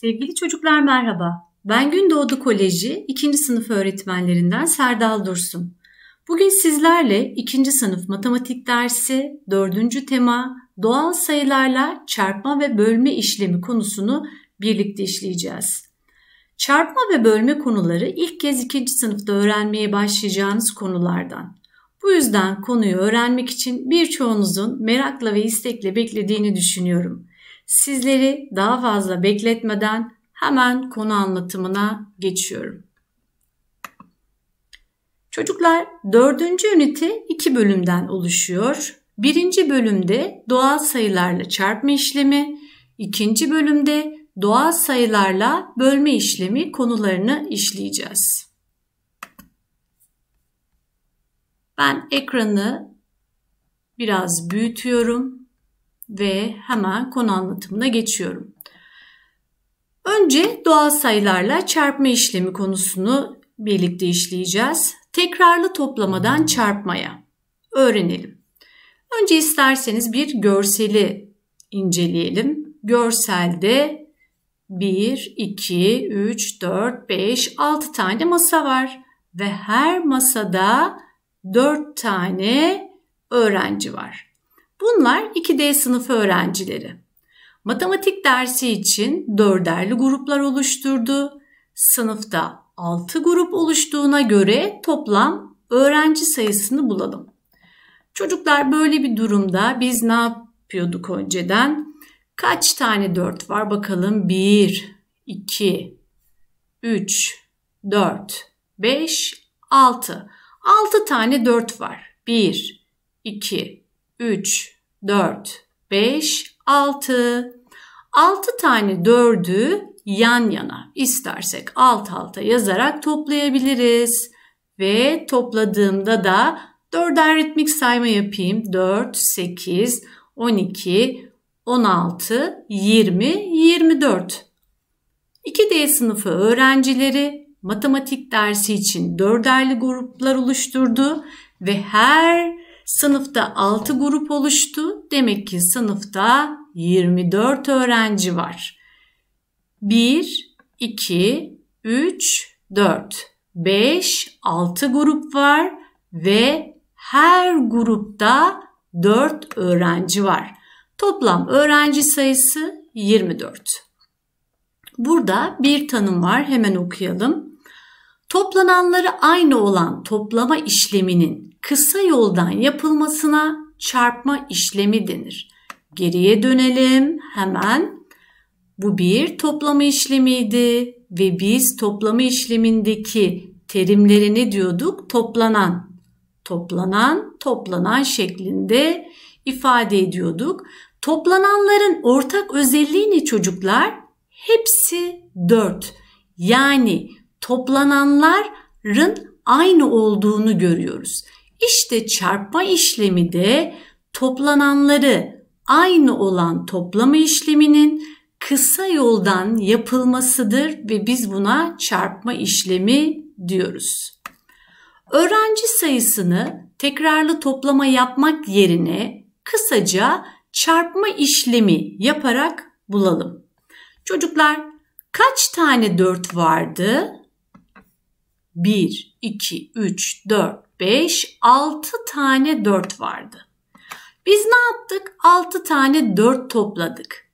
Sevgili çocuklar merhaba. Ben Gündoğdu Koleji 2. sınıf öğretmenlerinden Serdal Dursun. Bugün sizlerle 2. sınıf matematik dersi 4. tema doğal sayılarla çarpma ve bölme işlemi konusunu birlikte işleyeceğiz. Çarpma ve bölme konuları ilk kez 2. sınıfta öğrenmeye başlayacağınız konulardan. Bu yüzden konuyu öğrenmek için birçoğunuzun merakla ve istekle beklediğini düşünüyorum. Sizleri daha fazla bekletmeden hemen konu anlatımına geçiyorum. Çocuklar dördüncü ünite iki bölümden oluşuyor. Birinci bölümde doğal sayılarla çarpma işlemi, ikinci bölümde doğal sayılarla bölme işlemi konularını işleyeceğiz. Ben ekranı biraz büyütüyorum ve hemen konu anlatımına geçiyorum. Önce doğal sayılarla çarpma işlemi konusunu birlikte işleyeceğiz. Tekrarlı toplamadan çarpmaya öğrenelim. Önce isterseniz bir görseli inceleyelim. Görselde 1, 2, 3, 4, 5, 6 tane masa var ve her masada 4 tane öğrenci var. Bunlar 2D sınıfı öğrencileri. Matematik dersi için dörderli gruplar oluşturdu. Sınıfta 6 grup oluştuğuna göre toplam öğrenci sayısını bulalım. Çocuklar böyle bir durumda biz ne yapıyorduk önceden? Kaç tane 4 var bakalım? 1, 2, 3, 4, 5, 6. 6 tane 4 var. 1, 2, 3, 4, 5, 6. 6 tane 4'ü yan yana istersek alt alta yazarak toplayabiliriz. Ve topladığımda da 4'er ritmik sayma yapayım. 4, 8, 12, 16, 20, 24. 2D sınıfı öğrencileri matematik dersi için dörderli gruplar oluşturdu ve her Sınıfta 6 grup oluştu. Demek ki sınıfta 24 öğrenci var. 1, 2, 3, 4, 5, 6 grup var ve her grupta 4 öğrenci var. Toplam öğrenci sayısı 24. Burada bir tanım var hemen okuyalım. Toplananları aynı olan toplama işleminin kısa yoldan yapılmasına çarpma işlemi denir. Geriye dönelim hemen. Bu bir toplama işlemiydi ve biz toplama işlemindeki terimleri ne diyorduk? Toplanan, toplanan, toplanan şeklinde ifade ediyorduk. Toplananların ortak özelliği ne çocuklar? Hepsi 4. Yani toplananların aynı olduğunu görüyoruz. İşte çarpma işlemi de toplananları aynı olan toplama işleminin kısa yoldan yapılmasıdır ve biz buna çarpma işlemi diyoruz. Öğrenci sayısını tekrarlı toplama yapmak yerine kısaca çarpma işlemi yaparak bulalım. Çocuklar kaç tane 4 vardı? 1, 2, 3, 4, 5, 6 tane 4 vardı. Biz ne yaptık? 6 tane 4 topladık.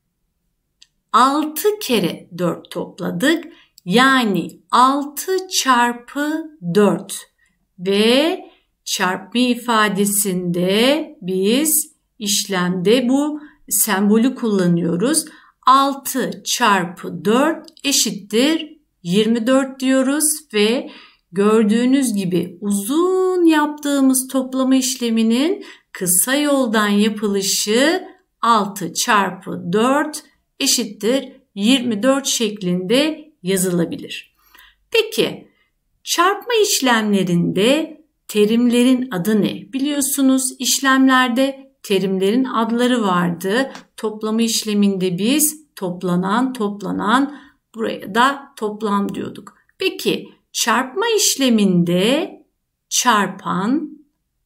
6 kere 4 topladık. Yani 6 çarpı 4 ve çarpma ifadesinde biz işlemde bu sembolü kullanıyoruz. 6 çarpı 4 eşittir 24 diyoruz ve Gördüğünüz gibi uzun yaptığımız toplama işleminin kısa yoldan yapılışı 6 çarpı 4 eşittir 24 şeklinde yazılabilir. Peki çarpma işlemlerinde terimlerin adı ne? Biliyorsunuz işlemlerde terimlerin adları vardı. Toplama işleminde biz toplanan toplanan buraya da toplam diyorduk. Peki Çarpma işleminde çarpan,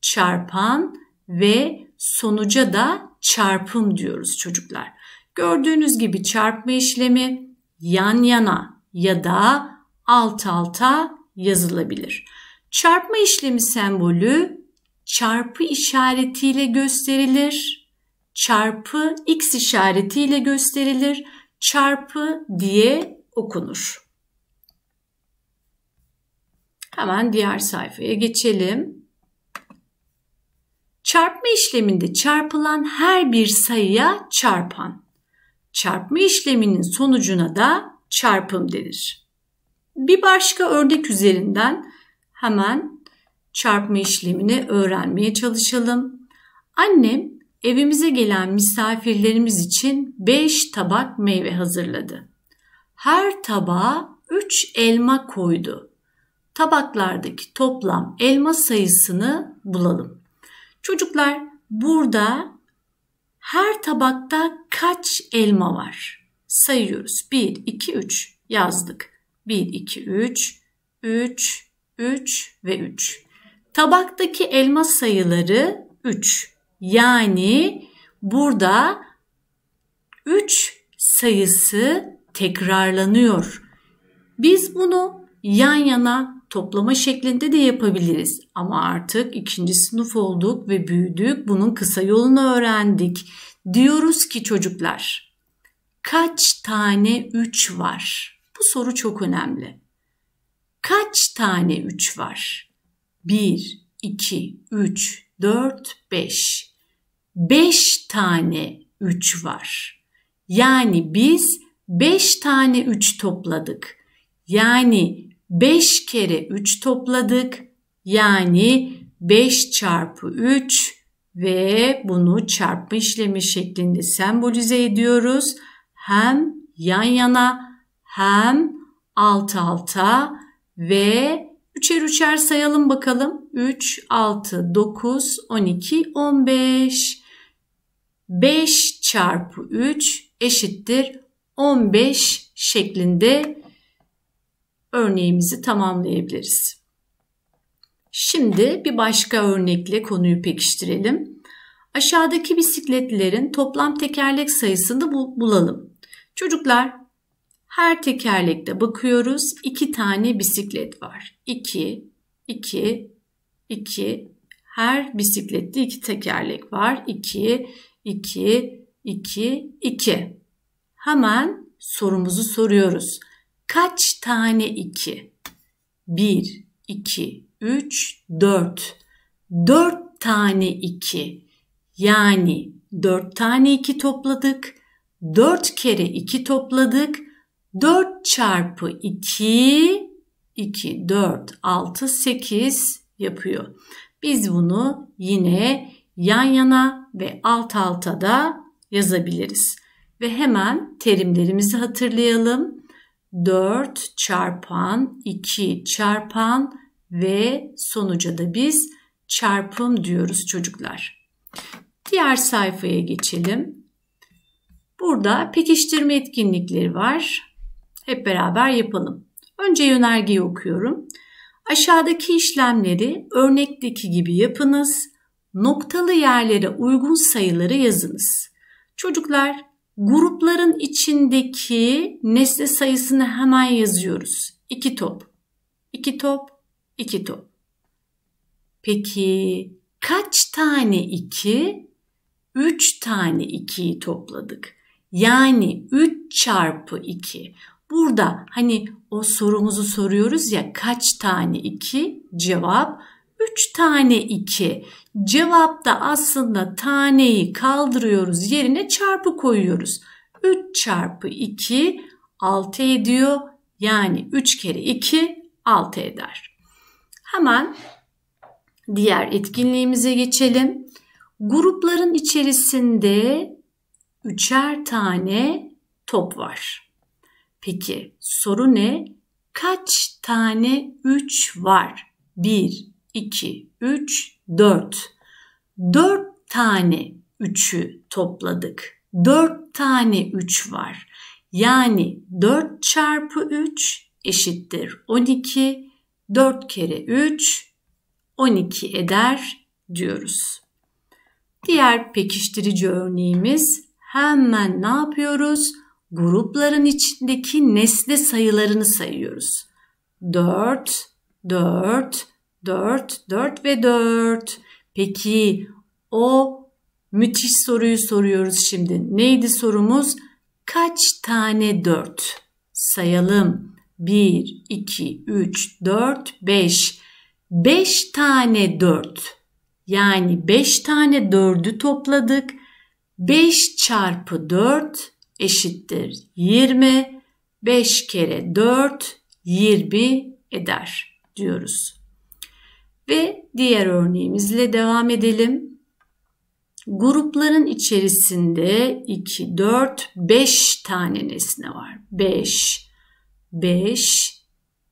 çarpan ve sonuca da çarpım diyoruz çocuklar. Gördüğünüz gibi çarpma işlemi yan yana ya da alt alta yazılabilir. Çarpma işlemi sembolü çarpı işaretiyle gösterilir. Çarpı x işaretiyle gösterilir. Çarpı diye okunur. Hemen diğer sayfaya geçelim. Çarpma işleminde çarpılan her bir sayıya çarpan. Çarpma işleminin sonucuna da çarpım denir. Bir başka örnek üzerinden hemen çarpma işlemini öğrenmeye çalışalım. Annem evimize gelen misafirlerimiz için 5 tabak meyve hazırladı. Her tabağa 3 elma koydu tabaklardaki toplam elma sayısını bulalım. Çocuklar burada her tabakta kaç elma var? Sayıyoruz. 1, 2, 3 yazdık. 1, 2, 3, 3, 3 ve 3. Tabaktaki elma sayıları 3. Yani burada 3 sayısı tekrarlanıyor. Biz bunu yan yana toplama şeklinde de yapabiliriz. Ama artık ikinci sınıf olduk ve büyüdük. Bunun kısa yolunu öğrendik. Diyoruz ki çocuklar kaç tane 3 var? Bu soru çok önemli. Kaç tane 3 var? 1, 2, 3, 4, 5. 5 tane 3 var. Yani biz 5 tane 3 topladık. Yani 5 kere 3 topladık. Yani 5 çarpı 3 ve bunu çarpma işlemi şeklinde sembolize ediyoruz. Hem yan yana hem alt alta ve üçer üçer sayalım bakalım. 3, 6, 9, 12, 15. 5 çarpı 3 eşittir 15 şeklinde örneğimizi tamamlayabiliriz. Şimdi bir başka örnekle konuyu pekiştirelim. Aşağıdaki bisikletlerin toplam tekerlek sayısını bulalım. Çocuklar her tekerlekte bakıyoruz. 2 tane bisiklet var. 2, 2, 2. Her bisiklette 2 tekerlek var. 2, 2, 2, 2. Hemen sorumuzu soruyoruz. Kaç tane 2? 1, 2, 3, 4. 4 tane 2. Yani 4 tane 2 topladık. 4 kere 2 topladık. 4 çarpı 2, 2, 4, 6, 8 yapıyor. Biz bunu yine yan yana ve alt alta da yazabiliriz. Ve hemen terimlerimizi hatırlayalım. 4 çarpan 2 çarpan ve sonuca da biz çarpım diyoruz çocuklar. Diğer sayfaya geçelim. Burada pekiştirme etkinlikleri var. Hep beraber yapalım. Önce yönergeyi okuyorum. Aşağıdaki işlemleri örnekteki gibi yapınız. Noktalı yerlere uygun sayıları yazınız. Çocuklar Grupların içindeki nesne sayısını hemen yazıyoruz. İki top, 2 top, 2 top. Peki kaç tane iki? Üç tane 2'yi topladık. Yani 3 çarpı 2. Burada hani o sorumuzu soruyoruz ya kaç tane 2? Cevap 3 tane 2. Cevapta aslında taneyi kaldırıyoruz yerine çarpı koyuyoruz. 3 çarpı 2 6 ediyor. Yani 3 kere 2 6 eder. Hemen diğer etkinliğimize geçelim. Grupların içerisinde üçer tane top var. Peki soru ne? Kaç tane 3 var? 1, 2, 3, 4. 4 tane 3'ü topladık. 4 tane 3 var. Yani 4 çarpı 3 eşittir 12. 4 kere 3 12 eder diyoruz. Diğer pekiştirici örneğimiz hemen ne yapıyoruz? Grupların içindeki nesne sayılarını sayıyoruz. 4, 4, 4, 4 ve 4. Peki o müthiş soruyu soruyoruz şimdi. Neydi sorumuz? Kaç tane 4? Sayalım. 1, 2, 3, 4, 5. 5 tane 4. Yani 5 tane 4'ü topladık. 5 çarpı 4 eşittir 20. 5 kere 4 20 eder diyoruz. Ve diğer örneğimizle devam edelim. Grupların içerisinde 2, 4, 5 tane nesne var. 5, 5,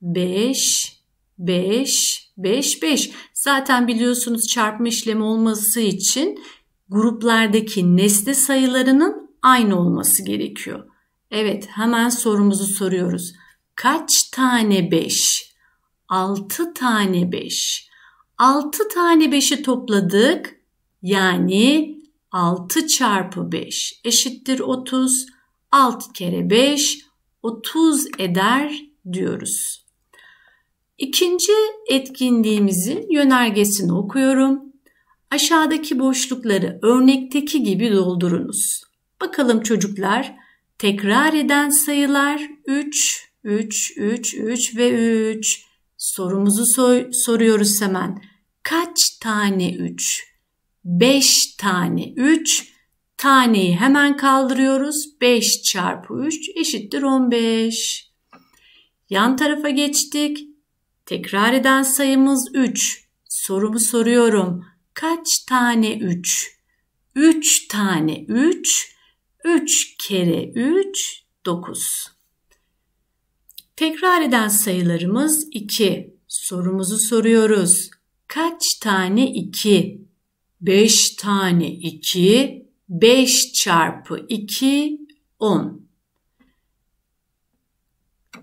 5, 5, 5, 5. Zaten biliyorsunuz çarpma işlemi olması için gruplardaki nesne sayılarının aynı olması gerekiyor. Evet hemen sorumuzu soruyoruz. Kaç tane 5? 6 tane 5. 6 tane 5'i topladık. Yani 6 çarpı 5 eşittir 30. 6 kere 5 30 eder diyoruz. İkinci etkinliğimizin yönergesini okuyorum. Aşağıdaki boşlukları örnekteki gibi doldurunuz. Bakalım çocuklar tekrar eden sayılar 3, 3, 3, 3 ve 3. Sorumuzu so soruyoruz hemen. Kaç tane 3? 5 tane 3. Taneyi hemen kaldırıyoruz. 5 çarpı 3 eşittir 15. Yan tarafa geçtik. Tekrar eden sayımız 3. Sorumu soruyorum. Kaç tane 3? 3 tane 3. 3 kere 3 9. Tekrar eden sayılarımız 2. Sorumuzu soruyoruz. Kaç tane 2? 5 tane 2. 5 çarpı 2 10.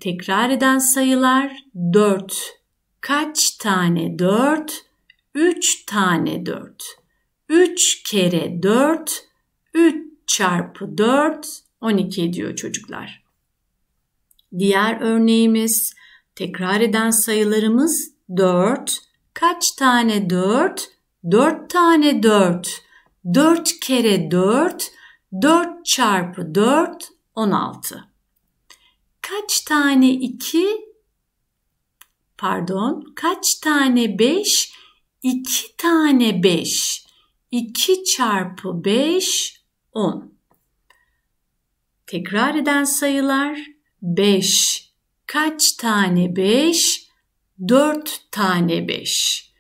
Tekrar eden sayılar 4. Kaç tane 4? 3 tane 4. 3 kere 4 3 çarpı 4 12 ediyor çocuklar. Diğer örneğimiz tekrar eden sayılarımız 4, Kaç tane 4? 4 tane 4. 4 kere 4, 4 çarpı 4, 16. Kaç tane 2? Pardon, kaç tane 5? 2 tane 5. 2 çarpı 5, 10. Tekrar eden sayılar 5. Kaç tane 5? 4 tane 5.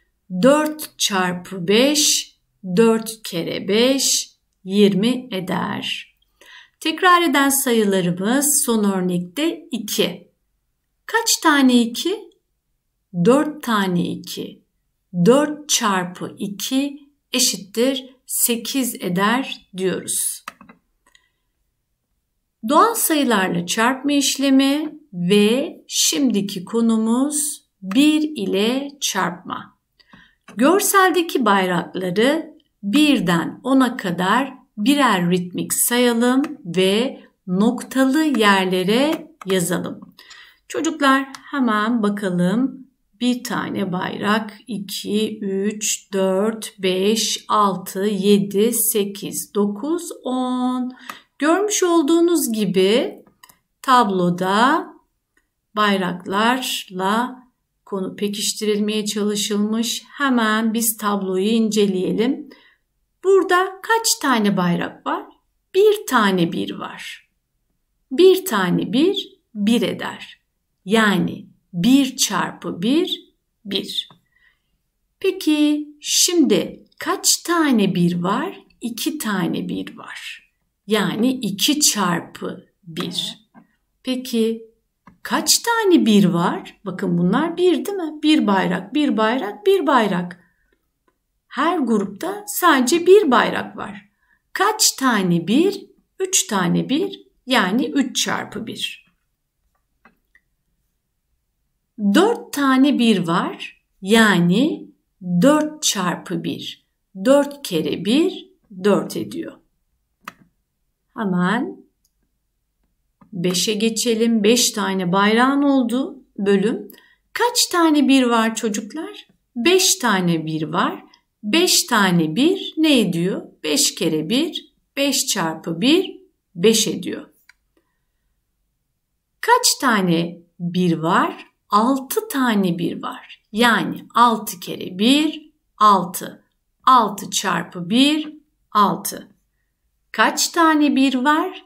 4 çarpı 5, 4 kere 5, 20 eder. Tekrar eden sayılarımız son örnekte 2. Kaç tane 2? 4 tane 2. 4 çarpı 2 eşittir 8 eder diyoruz. Doğal sayılarla çarpma işlemi ve şimdiki konumuz 1 ile çarpma. Görseldeki bayrakları 1'den 10'a kadar birer ritmik sayalım ve noktalı yerlere yazalım. Çocuklar hemen bakalım. Bir tane bayrak, 2, 3, 4, 5, 6, 7, 8, 9, 10. Görmüş olduğunuz gibi tabloda bayraklarla konu pekiştirilmeye çalışılmış. Hemen biz tabloyu inceleyelim. Burada kaç tane bayrak var? Bir tane bir var. Bir tane bir, bir eder. Yani bir çarpı bir, bir. Peki şimdi kaç tane bir var? İki tane bir var. Yani iki çarpı bir. Peki Kaç tane bir var? Bakın bunlar bir değil mi? Bir bayrak, bir bayrak, bir bayrak. Her grupta sadece bir bayrak var. Kaç tane bir? Üç tane bir yani üç çarpı bir. Dört tane bir var yani dört çarpı bir. Dört kere bir dört ediyor. Hemen 5'e geçelim. 5 tane bayrağın oldu bölüm. Kaç tane bir var çocuklar? 5 tane bir var. 5 tane bir ne ediyor? 5 kere 1, 5 çarpı 1, 5 ediyor. Kaç tane bir var? 6 tane bir var. Yani 6 kere 1, 6. 6 çarpı 1, 6. Kaç tane bir var?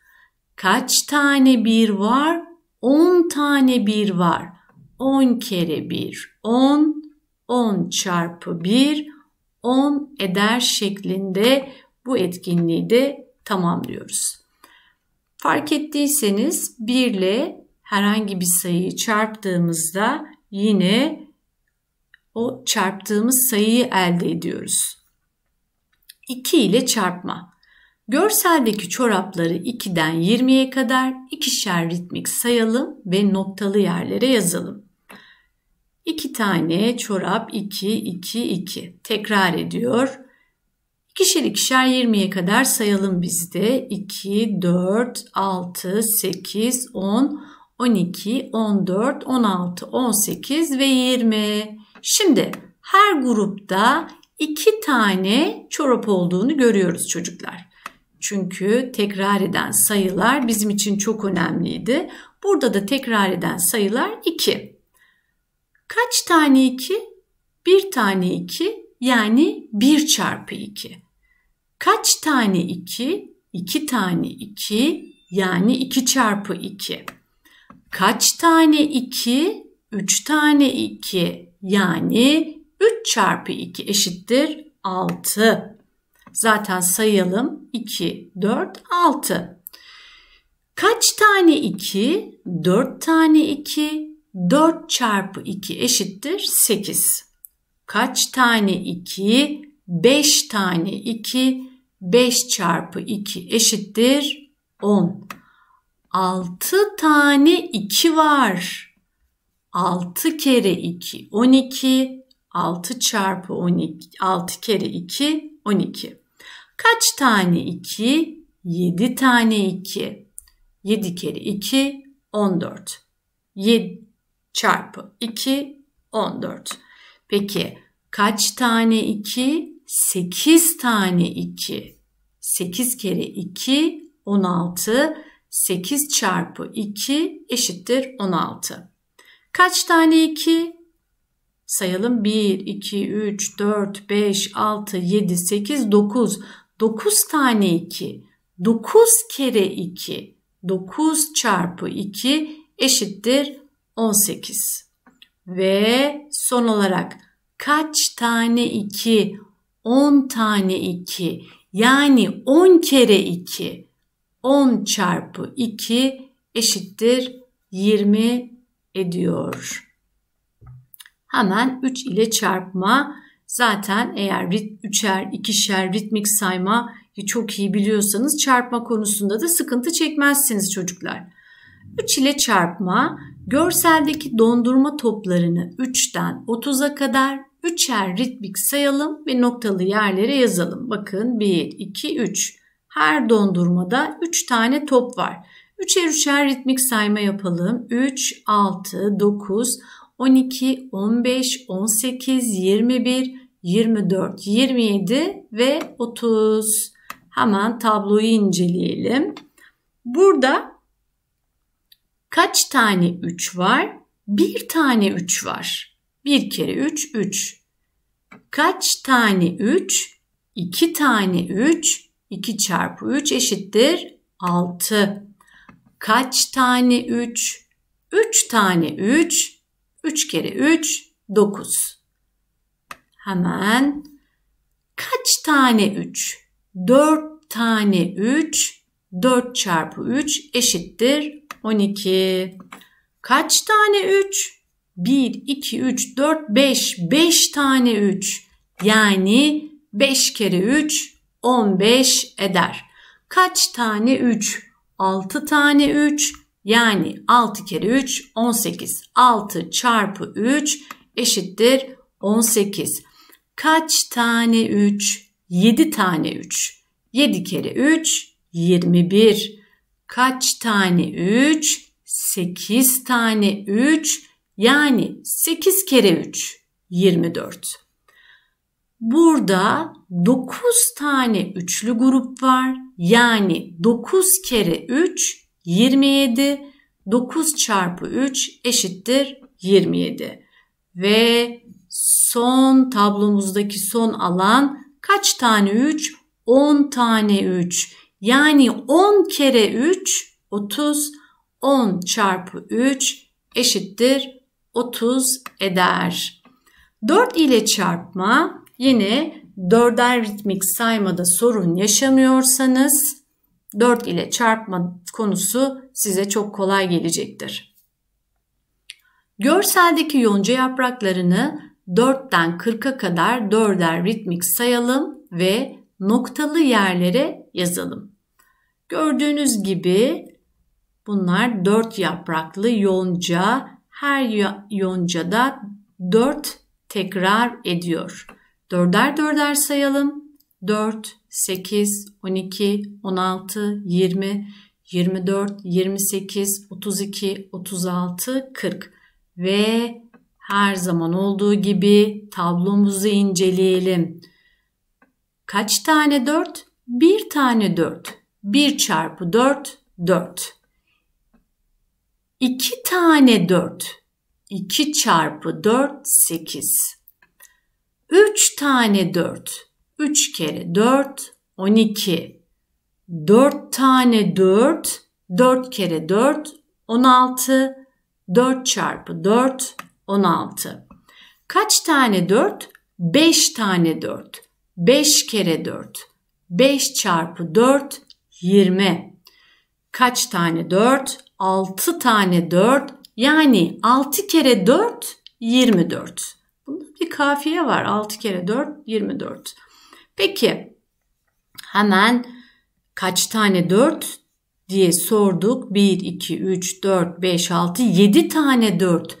Kaç tane bir var? 10 tane bir var. 10 kere 1 10, 10 çarpı 1 10 eder şeklinde bu etkinliği de tamamlıyoruz. Fark ettiyseniz 1 ile herhangi bir sayıyı çarptığımızda yine o çarptığımız sayıyı elde ediyoruz. 2 ile çarpma. Görseldeki çorapları 2'den 20'ye kadar ikişer ritmik sayalım ve noktalı yerlere yazalım. 2 tane çorap 2 2 2 tekrar ediyor. İkişer ikişer 20'ye kadar sayalım biz de. 2 4 6 8 10 12 14 16 18 ve 20. Şimdi her grupta 2 tane çorap olduğunu görüyoruz çocuklar. Çünkü tekrar eden sayılar bizim için çok önemliydi. Burada da tekrar eden sayılar 2. Kaç tane 2? 1 tane 2 yani 1 çarpı 2. Kaç tane 2? 2 tane 2 yani 2 çarpı 2. Kaç tane 2? 3 tane 2 yani 3 çarpı 2 eşittir 6 Zaten sayalım 2, 4, 6. Kaç tane 2? 4 tane 2. 4 çarpı 2 eşittir 8. Kaç tane 2? 5 tane 2. 5 çarpı 2 eşittir 10. 6 tane 2 var. 6 kere 2 12. 6 çarpı 12. 6 kere 2 12. Kaç tane 2? 7 tane 2. 7 kere 2 14. 7 çarpı 2 14. Peki kaç tane 2? 8 tane 2. 8 kere 2 16. 8 çarpı 2 eşittir 16. Kaç tane 2? Sayalım 1, 2, 3, 4, 5, 6, 7, 8, 9. 9 tane 2, 9 kere 2, 9 çarpı 2 eşittir 18. Ve son olarak kaç tane 2? 10 tane 2. Yani 10 kere 2. 10 çarpı 2 eşittir 20 ediyor. Hemen 3 ile çarpma Zaten eğer üçer, ikişer ritmik sayma çok iyi biliyorsanız çarpma konusunda da sıkıntı çekmezsiniz çocuklar. 3 ile çarpma görseldeki dondurma toplarını 3'ten 30'a kadar üçer ritmik sayalım ve noktalı yerlere yazalım. Bakın 1, 2, 3. Her dondurmada 3 tane top var. Üçer üçer ritmik sayma yapalım. 3, 6, 9, 12, 15, 18, 21, 24, 27 ve 30. Hemen tabloyu inceleyelim. Burada kaç tane 3 var? Bir tane 3 var. Bir kere 3, 3. Kaç tane 3? 2 tane 3. 2 çarpı 3 eşittir 6. Kaç tane 3? 3 tane 3. 3 kere 3, 9. Hemen kaç tane 3? 4 tane 3. 4 çarpı 3 eşittir 12. Kaç tane 3? 1, 2, 3, 4, 5. 5 tane 3. Yani 5 kere 3 15 eder. Kaç tane 3? 6 tane 3 yani 6 kere 3 18. 6 çarpı 3 eşittir 18. Kaç tane 3? 7 tane 3. 7 kere 3 21. Kaç tane 3? 8 tane 3. Yani 8 kere 3 24. Burada 9 tane üçlü grup var. Yani 9 kere 3 27. 9 çarpı 3 eşittir 27. Ve son tablomuzdaki son alan kaç tane 3? 10 tane 3. Yani 10 kere 3 30. 10 çarpı 3 eşittir 30 eder. 4 ile çarpma yine 4'er ritmik saymada sorun yaşamıyorsanız 4 ile çarpma konusu size çok kolay gelecektir. Görseldeki yonca yapraklarını 4'ten 40'a kadar 4'er ritmik sayalım ve noktalı yerlere yazalım. Gördüğünüz gibi bunlar 4 yapraklı yonca. Her yoncada 4 tekrar ediyor. Dörder dörder sayalım. 4, 8, 12, 16, 20, 24, 28, 32, 36, 40 ve her zaman olduğu gibi tablomuzu inceleyelim. Kaç tane 4? Bir tane 4. 1 çarpı 4, 4. 2 tane 4. 2 çarpı 4, 8. 3 tane 4. 3 kere 4, 12. 4 tane 4. 4 kere 4, 16. 4 çarpı 4, 16. Kaç tane 4? 5 tane 4. 5 kere 4. 5 çarpı 4 20. Kaç tane 4? 6 tane 4. Yani 6 kere 4 24. Bunda bir kafiye var. 6 kere 4 24. Peki hemen kaç tane 4 diye sorduk. 1, 2, 3, 4, 5, 6, 7 tane 4.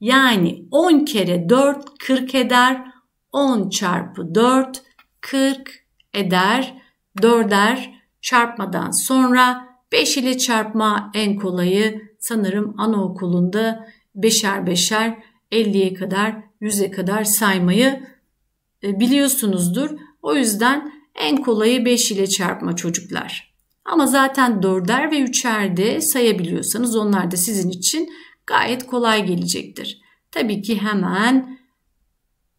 Yani 10 kere 4 40 eder. 10 çarpı 4 40 eder. 4'er çarpmadan sonra 5 ile çarpma en kolayı sanırım anaokulunda 5'er 5'er 50'ye kadar 100'e kadar saymayı e, biliyorsunuzdur. O yüzden en kolayı 5 ile çarpma çocuklar. Ama zaten 4'er ve 3'er de sayabiliyorsanız onlar da sizin için gayet kolay gelecektir. Tabii ki hemen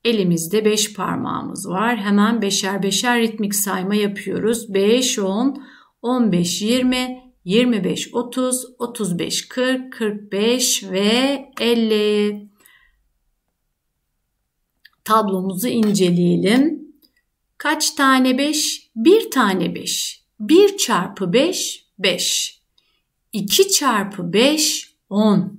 elimizde 5 parmağımız var. Hemen beşer beşer ritmik sayma yapıyoruz. 5, 10, 15, 20, 25, 30, 35, 40, 45 ve 50. Tablomuzu inceleyelim. Kaç tane 5? Bir tane 5. 1 çarpı 5, 5. 2 çarpı 5, 10.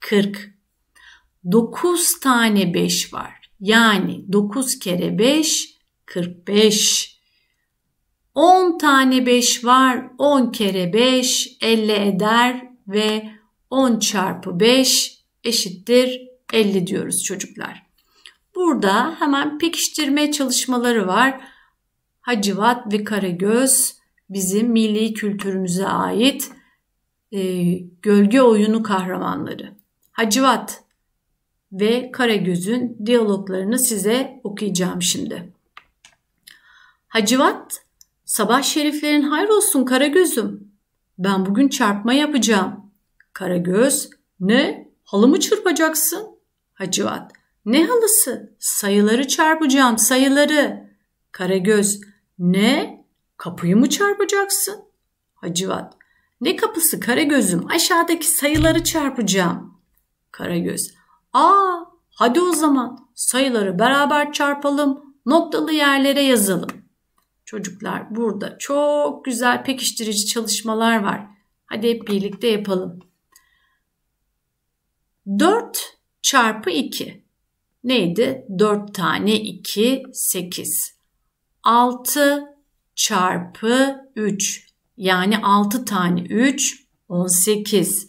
40. 9 tane 5 var. Yani 9 kere 5 45. 10 tane 5 var. 10 kere 5 50 eder ve 10 çarpı 5 eşittir 50 diyoruz çocuklar. Burada hemen pekiştirme çalışmaları var. Hacivat ve Karagöz bizim milli kültürümüze ait e, gölge oyunu kahramanları. Hacivat ve Karagöz'ün diyaloglarını size okuyacağım şimdi. Hacivat, sabah şeriflerin hayrolsun Karagöz'üm. Ben bugün çarpma yapacağım. Karagöz, ne? Halı mı çırpacaksın? Hacivat, ne halısı? Sayıları çarpacağım, sayıları. Karagöz, ne? Kapıyı mı çarpacaksın? Hacivat, ne kapısı Karagöz'üm? Aşağıdaki sayıları çarpacağım. Karagöz. Aa hadi o zaman sayıları beraber çarpalım noktalı yerlere yazalım. Çocuklar burada çok güzel pekiştirici çalışmalar var. Hadi hep birlikte yapalım. 4 çarpı 2 neydi? 4 tane 2 8. 6 çarpı 3 yani 6 tane 3 18.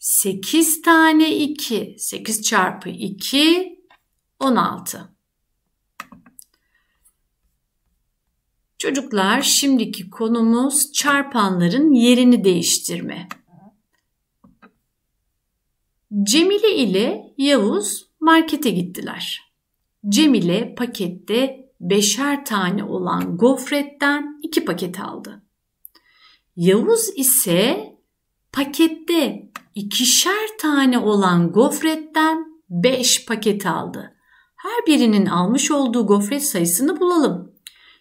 8 tane 2. 8 çarpı 2 16. Çocuklar şimdiki konumuz çarpanların yerini değiştirme. Cemile ile Yavuz markete gittiler. Cemile pakette beşer tane olan gofretten iki paket aldı. Yavuz ise pakette ikişer tane olan gofretten 5 paket aldı. Her birinin almış olduğu gofret sayısını bulalım.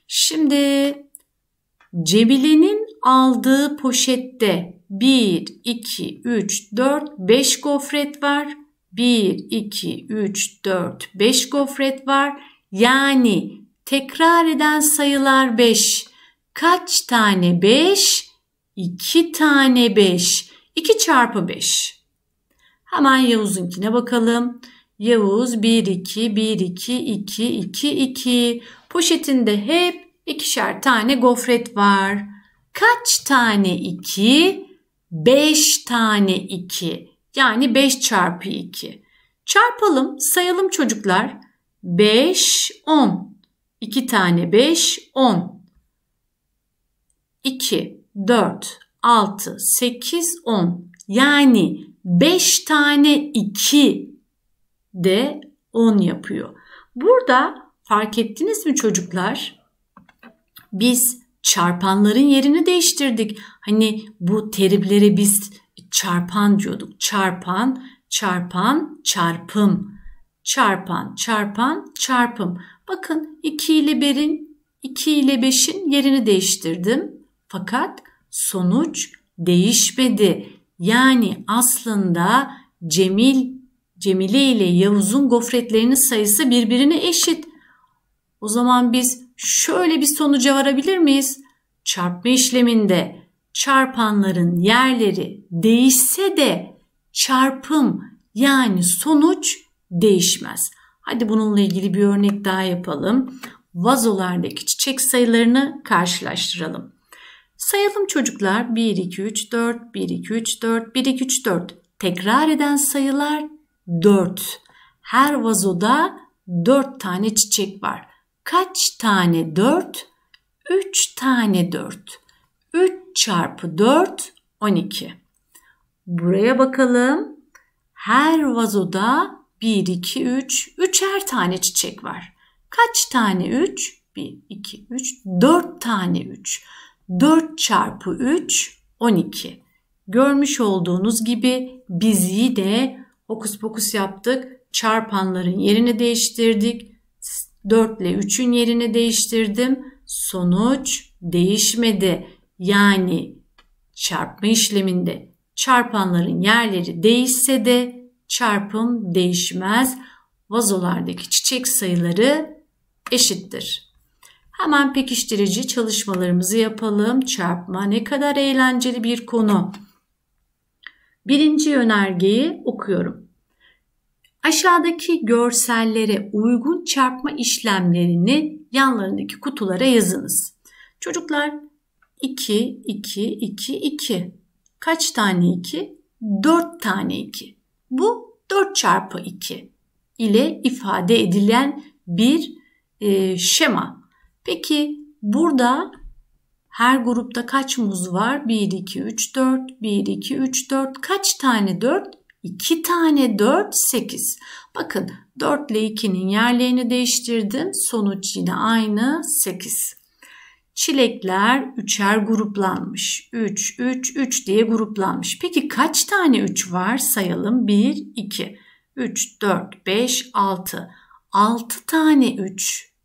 Şimdi Cebile'nin aldığı poşette 1, 2, 3, 4, 5 gofret var. 1, 2, 3, 4, 5 gofret var. Yani tekrar eden sayılar 5. Kaç tane 5? 2 tane 5. 2 çarpı 5. Hemen Yavuz'unkine bakalım. Yavuz 1 2 1 2 2 2 2. Poşetinde hep ikişer tane gofret var. Kaç tane 2? 5 tane 2. Yani 5 çarpı 2. Çarpalım, sayalım çocuklar. 5 10. 2 tane 5 10. 2 4 6, 8, 10. Yani 5 tane 2 de 10 yapıyor. Burada fark ettiniz mi çocuklar? Biz çarpanların yerini değiştirdik. Hani bu teriblere biz çarpan diyorduk. Çarpan, çarpan, çarpım. Çarpan, çarpan, çarpım. Bakın 2 ile 1'in 2 ile 5'in yerini değiştirdim. Fakat sonuç değişmedi. Yani aslında Cemil Cemile ile Yavuz'un gofretlerinin sayısı birbirine eşit. O zaman biz şöyle bir sonuca varabilir miyiz? Çarpma işleminde çarpanların yerleri değişse de çarpım yani sonuç değişmez. Hadi bununla ilgili bir örnek daha yapalım. Vazolardaki çiçek sayılarını karşılaştıralım. Sayalım çocuklar 1, 2, 3, 4, 1, 2, 3, 4, 1, 2, 3, 4. Tekrar eden sayılar 4. Her vazoda 4 tane çiçek var. Kaç tane 4? 3 tane 4. 3 çarpı 4 12. Buraya bakalım. Her vazoda 1, 2, 3, 3'er tane çiçek var. Kaç tane 3? 1, 2, 3, 4 tane 3. 4 çarpı 3 12. Görmüş olduğunuz gibi bizi de hokus pokus yaptık. Çarpanların yerini değiştirdik. 4 ile 3'ün yerini değiştirdim. Sonuç değişmedi. Yani çarpma işleminde çarpanların yerleri değişse de çarpım değişmez. Vazolardaki çiçek sayıları eşittir. Hemen pekiştirici çalışmalarımızı yapalım. Çarpma ne kadar eğlenceli bir konu. Birinci önergeyi okuyorum. Aşağıdaki görsellere uygun çarpma işlemlerini yanlarındaki kutulara yazınız. Çocuklar 2, 2, 2, 2. Kaç tane 2? 4 tane 2. Bu 4 çarpı 2 ile ifade edilen bir e, şema. Peki burada her grupta kaç muz var? 1, 2, 3, 4, 1, 2, 3, 4. Kaç tane 4? 2 tane 4, 8. Bakın 4 ile 2'nin yerlerini değiştirdim. Sonuç yine aynı 8. Çilekler üçer gruplanmış. 3, 3, 3 diye gruplanmış. Peki kaç tane 3 var? Sayalım. 1, 2, 3, 4, 5, 6. 6 tane 3.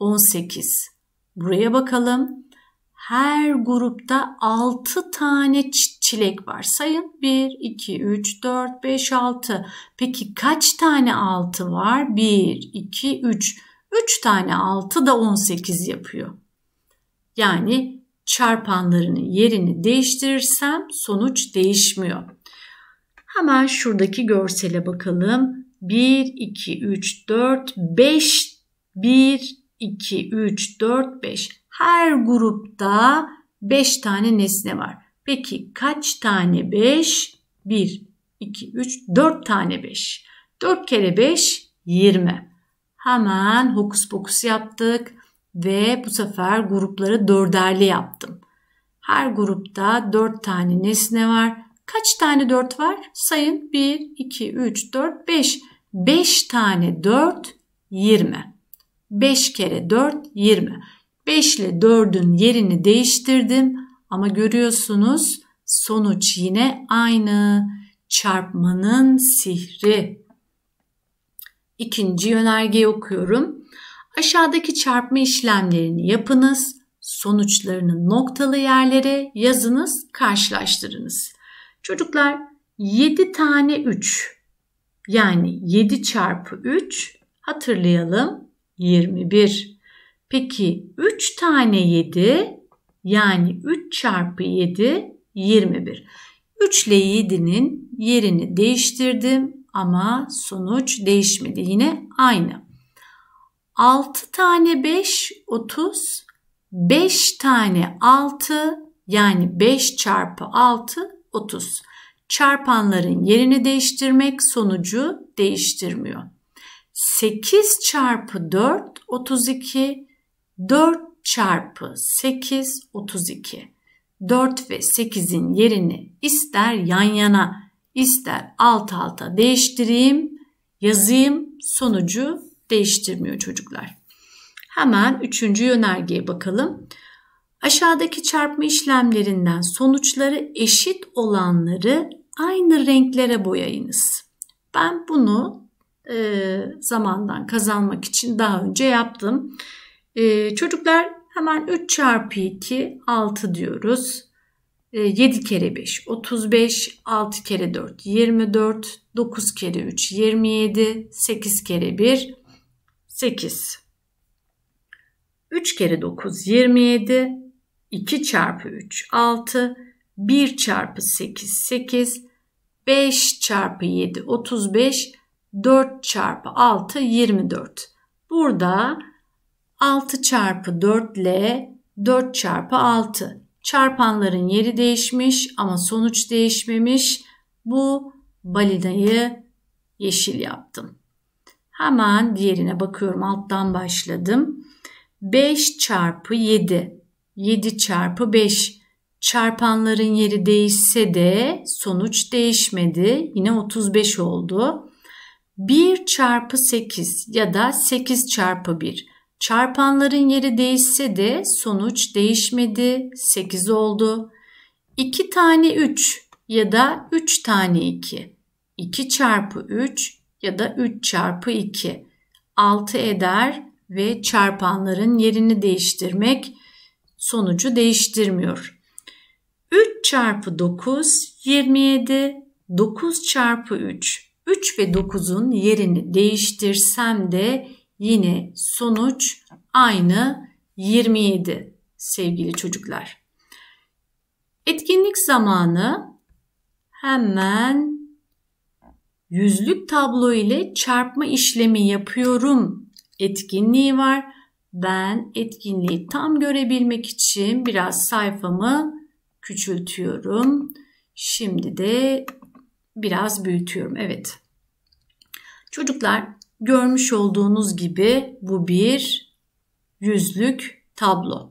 18. Buraya bakalım. Her grupta 6 tane çilek var. Sayın 1, 2, 3, 4, 5, 6. Peki kaç tane 6 var? 1, 2, 3. 3 tane 6 da 18 yapıyor. Yani çarpanlarının yerini değiştirirsem sonuç değişmiyor. Hemen şuradaki görsele bakalım. 1, 2, 3, 4, 5, 1, 2, 3, 4, 5. Her grupta 5 tane nesne var. Peki kaç tane 5? 1, 2, 3, 4 tane 5. 4 kere 5, 20. Hemen hokus pokus yaptık ve bu sefer grupları dörderli yaptım. Her grupta 4 tane nesne var. Kaç tane 4 var? Sayın 1, 2, 3, 4, 5. 5 tane 4, 20. 5 kere 4 20. 5 ile 4'ün yerini değiştirdim ama görüyorsunuz sonuç yine aynı. Çarpmanın sihri. İkinci yönergeyi okuyorum. Aşağıdaki çarpma işlemlerini yapınız. Sonuçlarını noktalı yerlere yazınız, karşılaştırınız. Çocuklar 7 tane 3 yani 7 çarpı 3 hatırlayalım 21. Peki 3 tane 7 yani 3 çarpı 7 21. 3 ile 7'nin yerini değiştirdim ama sonuç değişmedi. Yine aynı. 6 tane 5 30 5 tane 6 yani 5 çarpı 6 30. Çarpanların yerini değiştirmek sonucu değiştirmiyor. 8 çarpı 4 32, 4 çarpı 8 32. 4 ve 8'in yerini ister yan yana ister alt alta değiştireyim, yazayım sonucu değiştirmiyor çocuklar. Hemen üçüncü yönergeye bakalım. Aşağıdaki çarpma işlemlerinden sonuçları eşit olanları aynı renklere boyayınız. Ben bunu e, zamandan kazanmak için daha önce yaptım. E, çocuklar hemen 3 çarpı 2 6 diyoruz. 7 e, kere 5 35, 6 kere 4 24, 9 kere 3 27, 8 kere 1 8. 3 kere 9 27, 2 çarpı 3 6, 1 çarpı 8 8, 5 çarpı 7 35, 4 çarpı 6 24. Burada 6 çarpı 4 ile 4 çarpı 6. Çarpanların yeri değişmiş ama sonuç değişmemiş. Bu balinayı yeşil yaptım. Hemen diğerine bakıyorum. Alttan başladım. 5 çarpı 7. 7 çarpı 5. Çarpanların yeri değişse de sonuç değişmedi. Yine 35 oldu. 1 çarpı 8 ya da 8 çarpı 1. Çarpanların yeri değişse de sonuç değişmedi. 8 oldu. 2 tane 3 ya da 3 tane 2. 2 çarpı 3 ya da 3 çarpı 2. 6 eder ve çarpanların yerini değiştirmek sonucu değiştirmiyor. 3 çarpı 9 27, 9 çarpı 3 3 ve 9'un yerini değiştirsem de yine sonuç aynı 27 sevgili çocuklar. Etkinlik zamanı hemen yüzlük tablo ile çarpma işlemi yapıyorum etkinliği var. Ben etkinliği tam görebilmek için biraz sayfamı küçültüyorum. Şimdi de biraz büyütüyorum. Evet. Çocuklar görmüş olduğunuz gibi bu bir yüzlük tablo.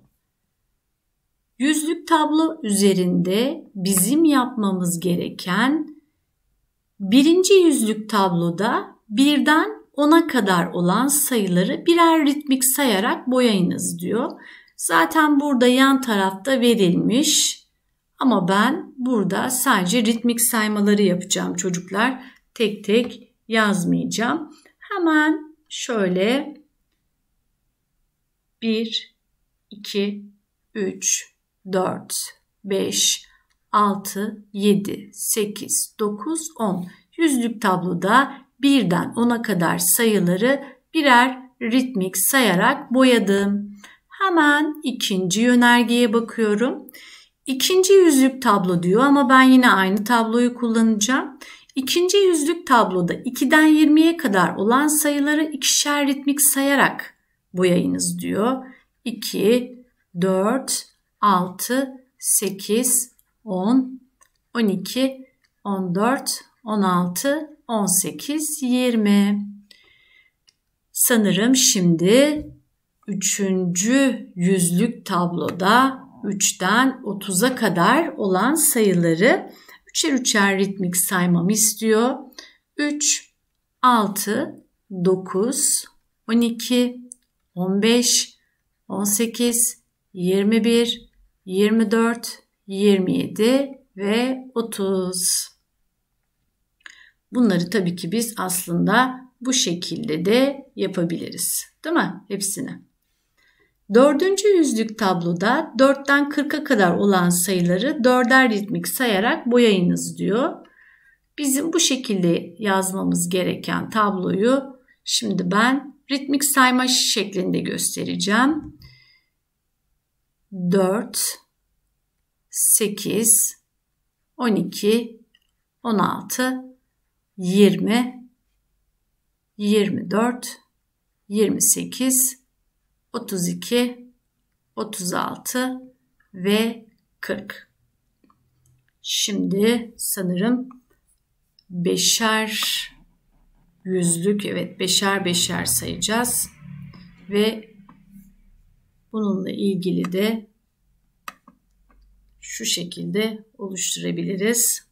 Yüzlük tablo üzerinde bizim yapmamız gereken birinci yüzlük tabloda birden ona kadar olan sayıları birer ritmik sayarak boyayınız diyor. Zaten burada yan tarafta verilmiş ama ben burada sadece ritmik saymaları yapacağım çocuklar. Tek tek yazmayacağım. Hemen şöyle 1, 2, 3, 4, 5, 6, 7, 8, 9, 10. Yüzlük tabloda birden 10'a kadar sayıları birer ritmik sayarak boyadım. Hemen ikinci yönergeye bakıyorum. İkinci yüzlük tablo diyor ama ben yine aynı tabloyu kullanacağım. İkinci yüzlük tabloda 2'den 20'ye kadar olan sayıları ikişer ritmik sayarak boyayınız diyor. 2, 4, 6, 8, 10, 12, 14, 16, 18, 20. Sanırım şimdi üçüncü yüzlük tabloda 3'ten 30'a kadar olan sayıları 3'er 3'er ritmik saymam istiyor. 3, 6, 9, 12, 15, 18, 21, 24, 27 ve 30. Bunları tabii ki biz aslında bu şekilde de yapabiliriz. Değil mi? Hepsini. Dördüncü yüzlük tabloda 4'ten 40'a kadar olan sayıları dörder ritmik sayarak boyayınız diyor. Bizim bu şekilde yazmamız gereken tabloyu şimdi ben ritmik sayma şeklinde göstereceğim. 4 8 12 16 20 24 28 32, 36 ve 40. Şimdi sanırım beşer yüzlük evet beşer beşer sayacağız. Ve bununla ilgili de şu şekilde oluşturabiliriz.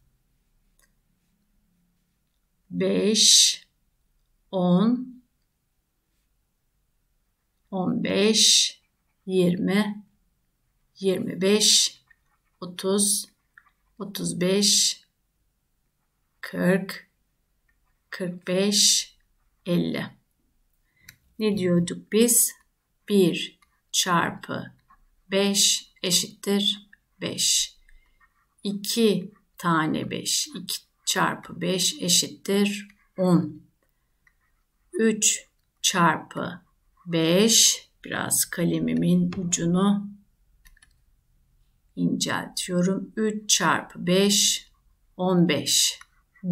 5 10 15, 20, 25, 30, 35, 40, 45, 50. Ne diyorduk biz? 1 çarpı 5 eşittir 5. 2 tane 5. 2 çarpı 5 eşittir 10. 3 çarpı 5 biraz kalemimin ucunu inceltiyorum. 3 çarpı 5 15.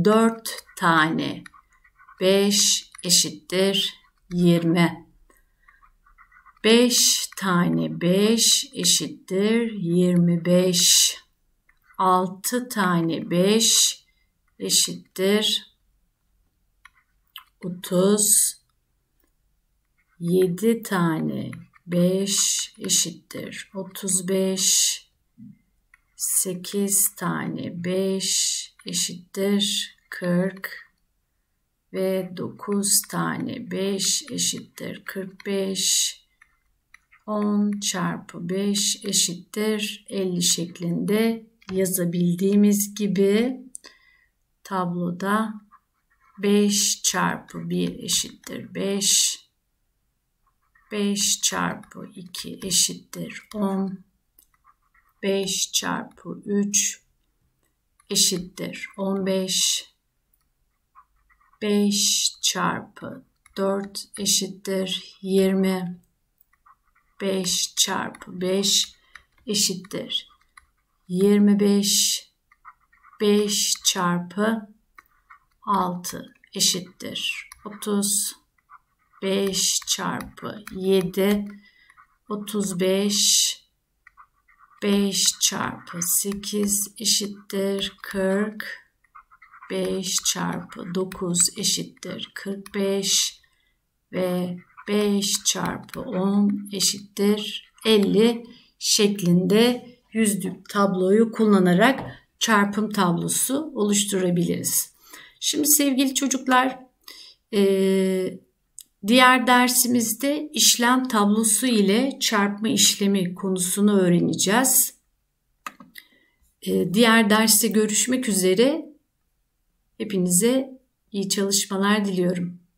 4 tane 5 eşittir 20. 5 tane 5 eşittir 25. 6 tane 5 eşittir 30. 7 tane 5 eşittir 35 8 tane 5 eşittir 40 ve 9 tane 5 eşittir 45 10 çarpı 5 eşittir 50 şeklinde yazabildiğimiz gibi tabloda 5 çarpı 1 eşittir 5 5 çarpı 2 eşittir 10. 5 çarpı 3 eşittir 15. 5 çarpı 4 eşittir 20. 5 çarpı 5 eşittir 25. 5 çarpı 6 eşittir 30. 5 çarpı 7 35 5 çarpı 8 eşittir 40 5 çarpı 9 eşittir 45 ve 5 çarpı 10 eşittir 50 şeklinde yüzlük tabloyu kullanarak çarpım tablosu oluşturabiliriz. Şimdi sevgili çocuklar e, Diğer dersimizde işlem tablosu ile çarpma işlemi konusunu öğreneceğiz. Ee, diğer derste görüşmek üzere. Hepinize iyi çalışmalar diliyorum.